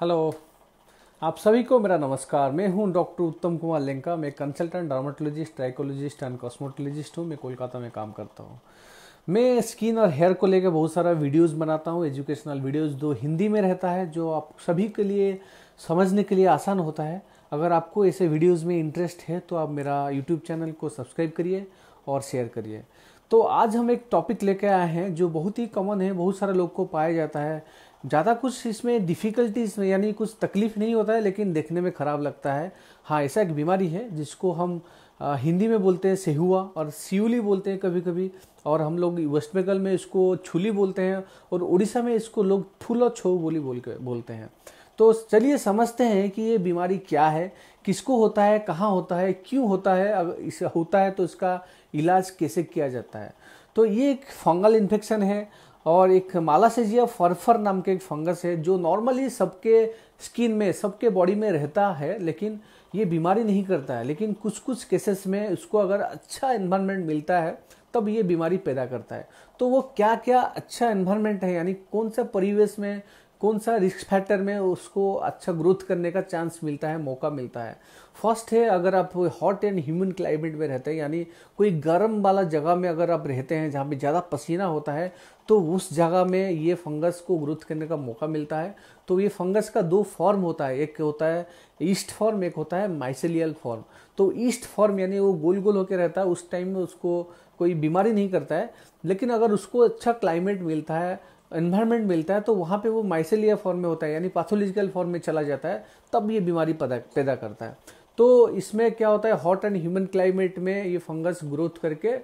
hello आप सभी को मेरा नमस्कार मैं हूं डॉक्टर उत्तम कुमार लेंका मैं consultant dermatologist trichologist and cosmetologist हूं मैं कोलकाता में काम करता हूं मैं स्किन और हेयर को लेकर बहुत सारा वीडियोस बनाता हूं एजुकेशनल वीडियोस दो हिंदी में रहता है जो आप सभी के लिए समझने के लिए आसान होता है अगर आपको ऐसे वीडियोज़ में इंटरेस्ट है तो आप मेरा यूट्यूब चैनल को सब्सक्राइब करिए और शेयर करिए तो आज हम एक टॉपिक लेके आए हैं जो बहुत ही कॉमन है बहुत सारे लोग को पाया जाता है ज़्यादा कुछ इसमें डिफ़िकल्टीज यानी कुछ तकलीफ़ नहीं होता है लेकिन देखने में ख़राब लगता है हाँ ऐसा एक बीमारी है जिसको हम आ, हिंदी में बोलते हैं सेहुआ और सियुली बोलते हैं कभी कभी और हम लोग वेस्ट बंगाल में इसको छुली बोलते हैं और उड़ीसा में इसको लोग ठूला छो बोली बोल के बोलते हैं तो चलिए समझते हैं कि ये बीमारी क्या है किसको होता है कहाँ होता है क्यों होता है अगर इस होता है तो इसका इलाज कैसे किया जाता है तो ये एक फंगल इन्फेक्शन है और एक मालासेजिया फरफर नाम के एक फंगस है जो नॉर्मली सबके स्किन में सबके बॉडी में रहता है लेकिन ये बीमारी नहीं करता है लेकिन कुछ कुछ केसेस में उसको अगर अच्छा इन्वायरमेंट मिलता है तब ये बीमारी पैदा करता है तो वो क्या क्या अच्छा इन्वायरमेंट है यानी कौन सा परिवेश में कौन सा रिस्क फैक्टर में उसको अच्छा ग्रोथ करने का चांस मिलता है मौका मिलता है फर्स्ट है अगर आप हॉट एंड ह्यूमन क्लाइमेट में रहते हैं यानी कोई गर्म वाला जगह में अगर आप रहते हैं जहाँ पे ज़्यादा पसीना होता है तो उस जगह में ये फंगस को ग्रोथ करने का मौका मिलता है तो ये फंगस का दो फॉर्म होता है एक होता है ईस्ट फॉर्म एक होता है माइसेलियल फॉर्म तो ईस्ट फॉर्म यानी वो गोल गोल होकर रहता है उस टाइम में उसको कोई बीमारी नहीं करता है लेकिन अगर उसको अच्छा क्लाइमेट मिलता है इन्वायरमेंट मिलता है तो वहाँ पे वो माइसेलिया फॉर्म में होता है यानी पैथोलॉजिकल फॉर्म में चला जाता है तब ये बीमारी पैदा करता है तो इसमें क्या होता है हॉट एंड ह्यूमन क्लाइमेट में ये फंगस ग्रोथ करके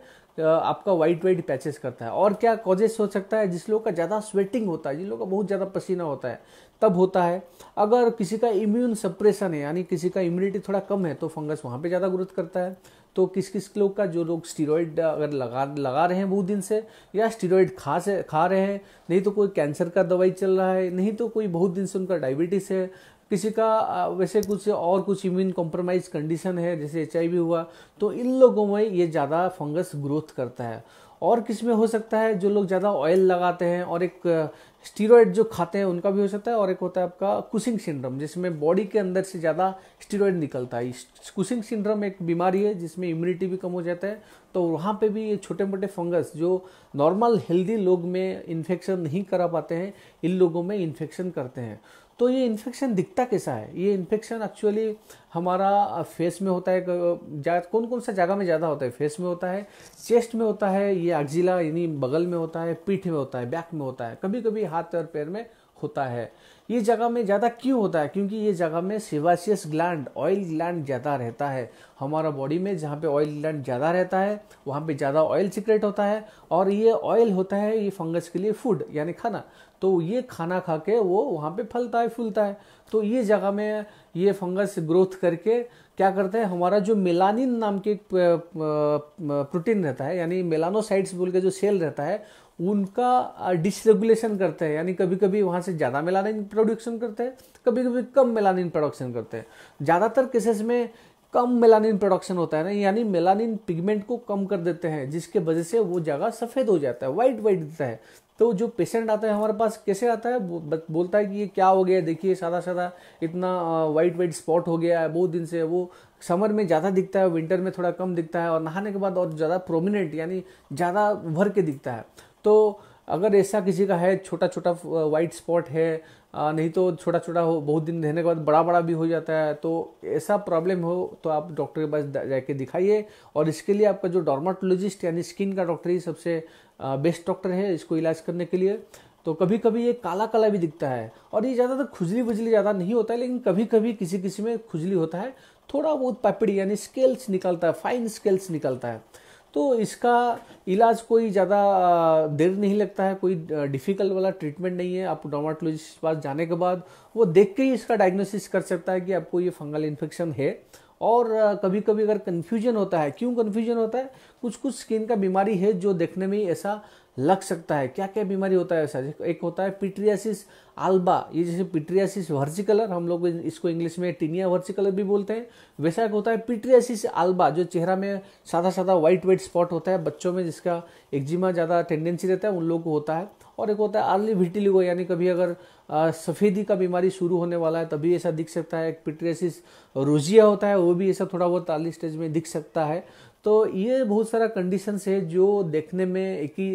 आपका वाइट वाइट पैचेस करता है और क्या कॉजेस हो सकता है जिस लोग का ज़्यादा स्वेटिंग होता है जिन लोग का बहुत ज़्यादा पसीना होता है तब होता है अगर किसी का इम्यून सप्रेशन है यानी किसी का इम्यूनिटी थोड़ा कम है तो फंगस वहाँ पे ज़्यादा ग्रोथ करता है तो किस किस लोग का जो लोग स्टीरोइड अगर लगा लगा रहे हैं बहुत दिन से या स्टीरोइड खा से खा रहे हैं नहीं तो कोई कैंसर का दवाई चल रहा है नहीं तो कोई बहुत दिन से उनका डायबिटीज़ है किसी का वैसे कुछ और कुछ इम्यून कॉम्प्रोमाइज कंडीशन है जैसे एच हुआ तो इन लोगों में ये ज़्यादा फंगस ग्रोथ करता है और किस में हो सकता है जो लोग ज़्यादा ऑयल लगाते हैं और एक स्टीरॉयड जो खाते हैं उनका भी हो सकता है और एक होता है आपका कुसिंग सिंड्रम जिसमें बॉडी के अंदर से ज़्यादा स्टीरोयड निकलता है कुसिंग सिंड्रम एक बीमारी है जिसमें इम्यूनिटी भी कम हो जाता है तो वहाँ पे भी ये छोटे मोटे फंगस जो नॉर्मल हेल्दी लोग में इन्फेक्शन नहीं करा पाते हैं इन लोगों में इन्फेक्शन करते हैं तो ये इन्फेक्शन दिखता कैसा है ये इन्फेक्शन एक्चुअली हमारा फेस में होता है कौन कौन सा जगह में ज़्यादा होता है फेस में होता है चेस्ट में होता है ये अक्जिला यानी बगल में होता है पीठ में होता है बैक में होता है कभी कभी हाथ और पैर में होता है ये जगह में ज़्यादा क्यों होता है क्योंकि ये जगह में सिवासियस ग्लैंड ऑयल ग्लैंड ज़्यादा रहता है हमारा बॉडी में जहाँ पे ऑयल ग्लैंड ज़्यादा रहता है वहाँ पे ज़्यादा ऑयल सिक्रेट होता है और ये ऑयल होता है ये फंगस के लिए फूड यानी खाना तो ये खाना खा के वो वहाँ पे फलता है फूलता है तो ये जगह में ये फंगस ग्रोथ करके क्या करते हैं हमारा जो मेलानिन नाम के प्रोटीन रहता है यानी मेलानोसाइट्स बोल के जो सेल रहता है उनका डिसरेगुलेशन करते हैं यानी कभी कभी वहाँ से ज़्यादा मेलानिन प्रोडक्शन करते हैं कभी कभी कम मेलानिन प्रोडक्शन करते हैं ज़्यादातर केसेस में कम मेलानिन प्रोडक्शन होता है ना यानी मेलानिन पिगमेंट को कम कर देते हैं जिसके वजह से वो जगह सफ़ेद हो जाता है वाइट वाइट दिखता है तो जो पेशेंट आता है हमारे पास कैसे आता है बोलता है कि ये क्या हो गया देखिए सादा सादा इतना वाइट वाइट स्पॉट हो गया है बहुत दिन से वो समर में ज़्यादा दिखता है विंटर में थोड़ा कम दिखता है और नहाने के बाद और ज़्यादा प्रोमिनेंट यानी ज़्यादा उभर के दिखता है तो अगर ऐसा किसी का है छोटा छोटा वाइट स्पॉट है नहीं तो छोटा छोटा हो बहुत दिन रहने के बाद बड़ा बड़ा भी हो जाता है तो ऐसा प्रॉब्लम हो तो आप डॉक्टर के पास जाके दिखाइए और इसके लिए आपका जो डॉर्माटोलॉजिस्ट यानी स्किन का डॉक्टर ही सबसे बेस्ट डॉक्टर है इसको इलाज करने के लिए तो कभी कभी ये काला काला भी दिखता है और ये ज़्यादातर खुजली वुजली ज़्यादा नहीं होता है लेकिन कभी कभी किसी किसी में खुजली होता है थोड़ा बहुत पैपड़ी यानी स्केल्स निकलता है फाइन स्केल्स निकलता है तो इसका इलाज कोई ज़्यादा देर नहीं लगता है कोई डिफ़िकल्ट वाला ट्रीटमेंट नहीं है आप डोमाटोलॉजिस्ट के पास जाने के बाद वो देख के ही इसका डायग्नोसिस कर सकता है कि आपको ये फंगल इन्फेक्शन है और कभी कभी अगर कन्फ्यूजन होता है क्यों कन्फ्यूजन होता है कुछ कुछ स्किन का बीमारी है जो देखने में ही ऐसा लग सकता है क्या क्या बीमारी होता है ऐसा एक होता है पिट्रियासिस आल्बा ये जैसे पिट्रियासिस वर्जिकलर हम लोग इसको इंग्लिश में टिनिया वर्जिकलर भी बोलते हैं वैसा एक होता है पिट्रियासिस आल्बा जो चेहरा में सादा सादा वाइट व्हाइट स्पॉट होता है बच्चों में जिसका एक्जिमा ज़्यादा टेंडेंसी रहता है उन लोगों को होता है और एक होता है आर्ली विटिलिगो यानी कभी अगर सफ़ेदी का बीमारी शुरू होने वाला है तभी ऐसा दिख सकता है एक पिट्रियासिस रोजिया होता है वो भी ऐसा थोड़ा बहुत आर्ली स्टेज में दिख सकता है तो ये बहुत सारा कंडीशंस है जो देखने में एक ही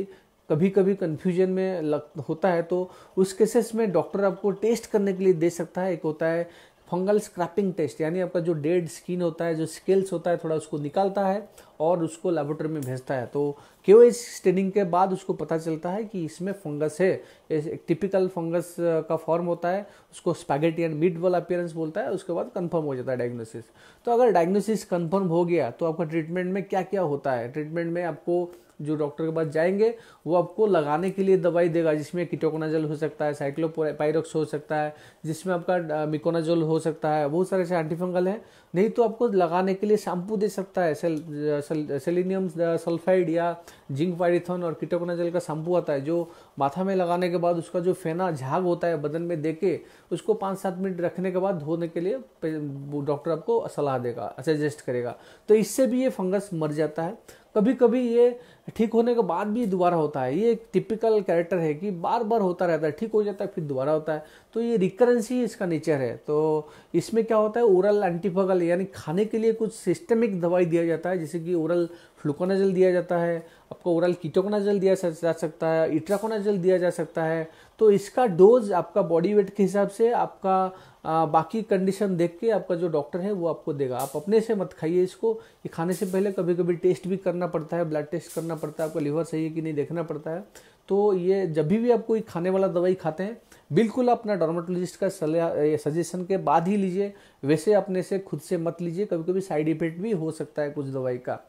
कभी कभी कन्फ्यूजन में लग होता है तो उस केसेस में डॉक्टर आपको टेस्ट करने के लिए दे सकता है एक होता है फंगल स्क्रैपिंग टेस्ट यानी आपका जो डेड स्किन होता है जो स्केल्स होता है थोड़ा उसको निकालता है और उसको लेबोरेटरी में भेजता है तो क्यों इस स्टेनिंग के बाद उसको पता चलता है कि इसमें फंगस है एक टिपिकल फंगस का फॉर्म होता है उसको स्पैगेटी एंड मीट वाला अपियरेंस बोलता है उसके बाद कंफर्म हो जाता है डायग्नोसिस तो अगर डायग्नोसिस कंफर्म हो गया तो आपका ट्रीटमेंट में क्या क्या होता है ट्रीटमेंट में आपको जो डॉक्टर के पास जाएंगे वो आपको लगाने के लिए दवाई देगा जिसमें कीटोकोनाजल हो सकता है साइक्लोपाइरोक्स हो सकता है जिसमें आपका मिकोनाजोल हो सकता है बहुत सारे ऐसे एंटीफंगल हैं नहीं तो आपको लगाने के लिए शैम्पू दे सकता है sel, sel, sel selenium sulphide या जिंक पायरिथन और कीटोकोनाजल का शैम्पू आता है जो माथा में लगाने के बाद उसका जो फेना झाग होता है बदन में देके उसको पाँच सात मिनट रखने के बाद धोने के लिए डॉक्टर आपको सलाह देगा सजेस्ट करेगा तो इससे भी ये फंगस मर जाता है कभी कभी ये ठीक होने के बाद भी दोबारा होता है ये एक टिपिकल कैरेक्टर है कि बार बार होता रहता है ठीक हो जाता है फिर दोबारा होता है तो ये रिकरेंसी इसका नेचर है तो इसमें क्या होता है ओरल एंटीफगल यानी खाने के लिए कुछ सिस्टमिक दवाई दिया जाता है जैसे कि ओरल फ्लुकोनाजल दिया जाता है आपको ओरल कीटोकोनाजल दिया जा सकता है इट्राकोनाजल दिया जा सकता है तो इसका डोज आपका बॉडी वेट के हिसाब से आपका आ, बाकी कंडीशन देख के आपका जो डॉक्टर है वो आपको देगा आप अपने से मत खाइए इसको ये खाने से पहले कभी कभी टेस्ट भी करना पड़ता है ब्लड टेस्ट करना पड़ता है आपका लीवर सही है कि नहीं देखना पड़ता है तो ये जब भी आप कोई खाने वाला दवाई खाते हैं बिल्कुल अपना डर्माटोलॉजिस्ट का सलाह सजेशन के बाद ही लीजिए वैसे अपने से खुद से मत लीजिए कभी कभी साइड इफेक्ट भी हो सकता है कुछ दवाई का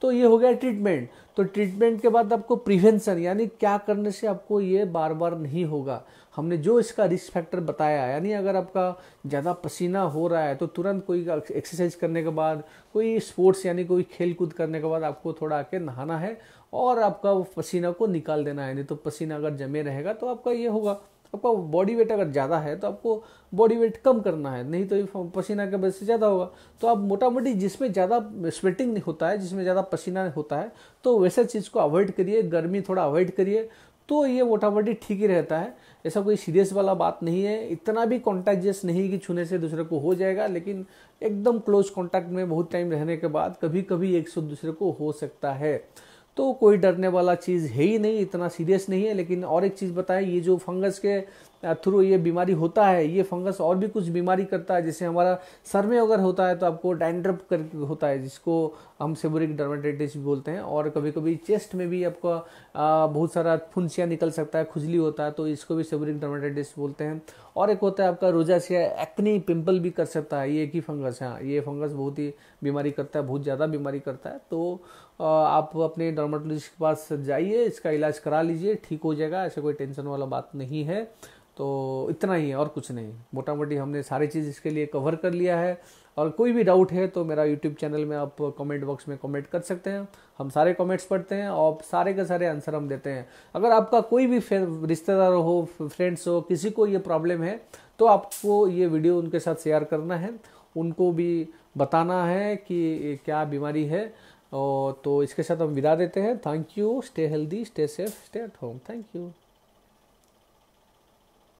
तो ये हो गया ट्रीटमेंट तो ट्रीटमेंट के बाद आपको प्रिवेंशन यानी क्या करने से आपको ये बार बार नहीं होगा हमने जो इसका रिस्क फैक्टर बताया यानी अगर आपका ज़्यादा पसीना हो रहा है तो तुरंत कोई एक्सरसाइज करने के बाद कोई स्पोर्ट्स यानी कोई खेल कूद करने के बाद आपको थोड़ा आके नहाना है और आपका पसीना को निकाल देना है नहीं तो पसीना अगर जमे रहेगा तो आपका ये होगा आपका बॉडी वेट अगर ज़्यादा है तो आपको बॉडी वेट कम करना है नहीं तो पसीना के वजह से ज़्यादा होगा तो आप मोटा मोटी जिसमें ज़्यादा स्वेटिंग नहीं होता है जिसमें ज़्यादा पसीना होता है तो वैसे चीज़ को अवॉइड करिए गर्मी थोड़ा अवॉइड करिए तो ये मोटा मोटी ठीक ही रहता है ऐसा कोई सीरियस वाला बात नहीं है इतना भी कॉन्टैक्जियस नहीं कि छूने से दूसरे को हो जाएगा लेकिन एकदम क्लोज कॉन्टैक्ट में बहुत टाइम रहने के बाद कभी कभी एक से दूसरे को हो सकता है तो कोई डरने वाला चीज़ है ही नहीं इतना सीरियस नहीं है लेकिन और एक चीज़ बताएं ये जो फंगस के थ्रू ये बीमारी होता है ये फंगस और भी कुछ बीमारी करता है जैसे हमारा सर में अगर होता है तो आपको डैंड्रप कर होता है जिसको हम सेबोरिक डर्माटाइटिस भी बोलते हैं और कभी कभी चेस्ट में भी आपका बहुत सारा फुंसियाँ निकल सकता है खुजली होता है तो इसको भी सेबोरिक डर्माटाइटिस बोलते हैं और एक होता है आपका रोजासिया एक्नी पिंपल भी कर सकता है ये एक ही फंगस है हाँ, ये फंगस बहुत ही बीमारी करता है बहुत ज़्यादा बीमारी करता है तो आप अपने डर्माटोलॉजिस्ट के पास जाइए इसका इलाज करा लीजिए ठीक हो जाएगा ऐसे कोई टेंशन वाला बात नहीं है तो इतना ही है और कुछ नहीं मोटा मोटी हमने सारी चीज़ इसके लिए कवर कर लिया है और कोई भी डाउट है तो मेरा यूट्यूब चैनल में आप कमेंट बॉक्स में कमेंट कर सकते हैं हम सारे कमेंट्स पढ़ते हैं और सारे के सारे आंसर हम देते हैं अगर आपका कोई भी रिश्तेदार हो फ्रेंड्स हो किसी को ये प्रॉब्लम है तो आपको ये वीडियो उनके साथ शेयर करना है उनको भी बताना है कि क्या बीमारी है तो इसके साथ हम विदा देते हैं thank you stay healthy stay safe stay at home thank you